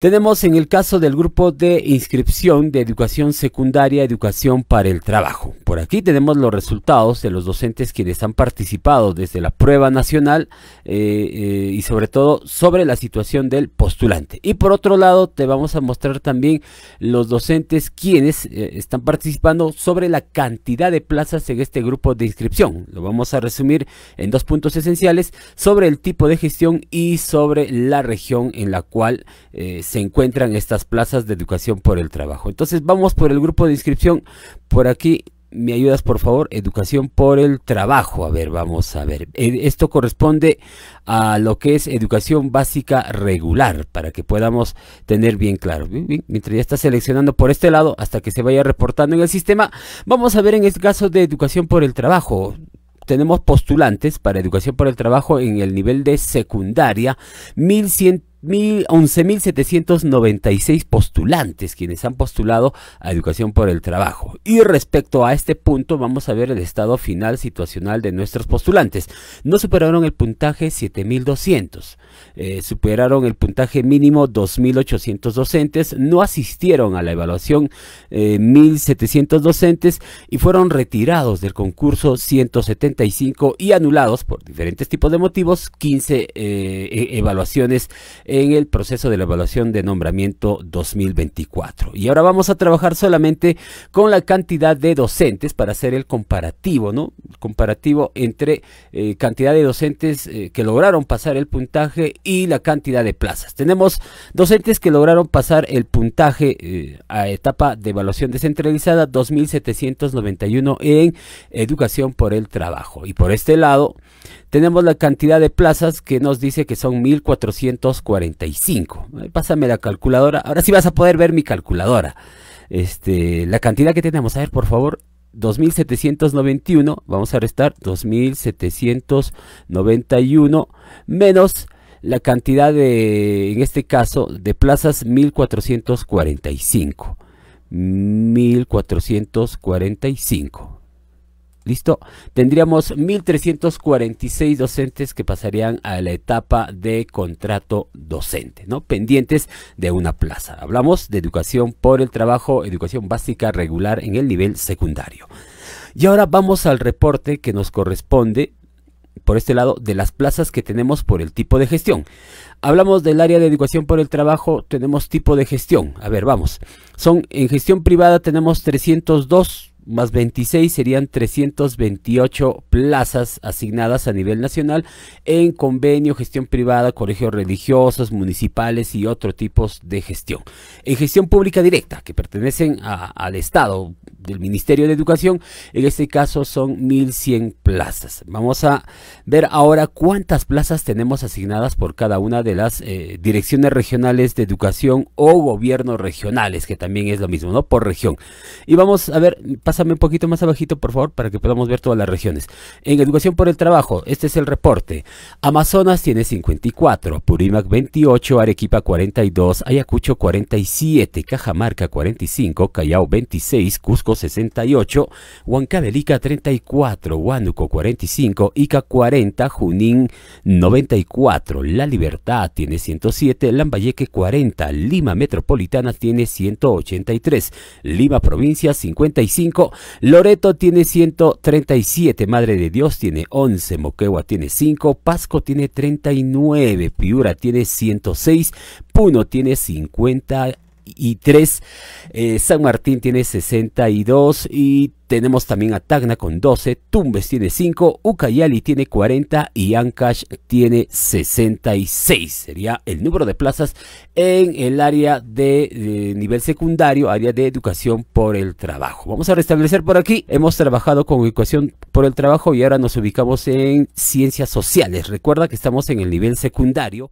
Tenemos en el caso del grupo de inscripción de educación secundaria, educación para el trabajo. Por aquí tenemos los resultados de los docentes quienes han participado desde la prueba nacional eh, eh, y sobre todo sobre la situación del postulante. Y por otro lado te vamos a mostrar también los docentes quienes eh, están participando sobre la cantidad de plazas en este grupo de inscripción. Lo vamos a resumir en dos puntos esenciales sobre el tipo de gestión y sobre la región en la cual se se encuentran estas plazas de educación por el trabajo. Entonces vamos por el grupo de inscripción. Por aquí me ayudas por favor, educación por el trabajo. A ver, vamos a ver. Eh, esto corresponde a lo que es educación básica regular, para que podamos tener bien claro. mientras ya está seleccionando por este lado, hasta que se vaya reportando en el sistema, vamos a ver en este caso de educación por el trabajo tenemos postulantes para educación por el trabajo en el nivel de secundaria, 1100 11.796 postulantes quienes han postulado a educación por el trabajo. Y respecto a este punto, vamos a ver el estado final situacional de nuestros postulantes. No superaron el puntaje 7.200, eh, superaron el puntaje mínimo 2.800 docentes, no asistieron a la evaluación 1.700 eh, docentes y fueron retirados del concurso 175 y anulados por diferentes tipos de motivos 15 eh, e-, evaluaciones en el proceso de la evaluación de nombramiento 2024. Y ahora vamos a trabajar solamente con la cantidad de docentes para hacer el comparativo, ¿no? comparativo entre eh, cantidad de docentes eh, que lograron pasar el puntaje y la cantidad de plazas. Tenemos docentes que lograron pasar el puntaje eh, a etapa de evaluación descentralizada 2791 en educación por el trabajo. Y por este lado, tenemos la cantidad de plazas que nos dice que son 1445. Pásame la calculadora. Ahora sí vas a poder ver mi calculadora. Este, la cantidad que tenemos, a ver, por favor, 2791, vamos a restar 2791 menos la cantidad de, en este caso, de plazas 1445. 1445. ¿Listo? Tendríamos 1.346 docentes que pasarían a la etapa de contrato docente, ¿no? Pendientes de una plaza. Hablamos de educación por el trabajo, educación básica regular en el nivel secundario. Y ahora vamos al reporte que nos corresponde por este lado de las plazas que tenemos por el tipo de gestión. Hablamos del área de educación por el trabajo, tenemos tipo de gestión. A ver, vamos. Son en gestión privada tenemos 302 más 26 serían 328 plazas asignadas a nivel nacional en convenio, gestión privada, colegios religiosos, municipales y otro tipos de gestión. En gestión pública directa, que pertenecen al Estado, del Ministerio de Educación. En este caso son 1.100 plazas. Vamos a ver ahora cuántas plazas tenemos asignadas por cada una de las eh, direcciones regionales de educación o gobiernos regionales, que también es lo mismo, ¿no? Por región. Y vamos a ver, pásame un poquito más abajito, por favor, para que podamos ver todas las regiones. En Educación por el Trabajo, este es el reporte. Amazonas tiene 54, Purimac 28, Arequipa 42, Ayacucho 47, Cajamarca 45, Callao 26, Cusco 68, Huancavelica 34, Huánuco 45, Ica 40, Junín 94, La Libertad tiene 107, Lambayeque 40, Lima Metropolitana tiene 183, Lima Provincia 55, Loreto tiene 137, Madre de Dios tiene 11, Moquegua tiene 5, Pasco tiene 39, Piura tiene 106, Puno tiene 50 y eh, San Martín tiene 62 y tenemos también a Tacna con 12, Tumbes tiene 5, Ucayali tiene 40 y Ancash tiene 66. Sería el número de plazas en el área de, nivel secundario, área de educación por el trabajo. Vamos a restablecer por aquí. Hemos trabajado con educación por el trabajo y ahora nos ubicamos en ciencias sociales. Recuerda que estamos en el nivel secundario.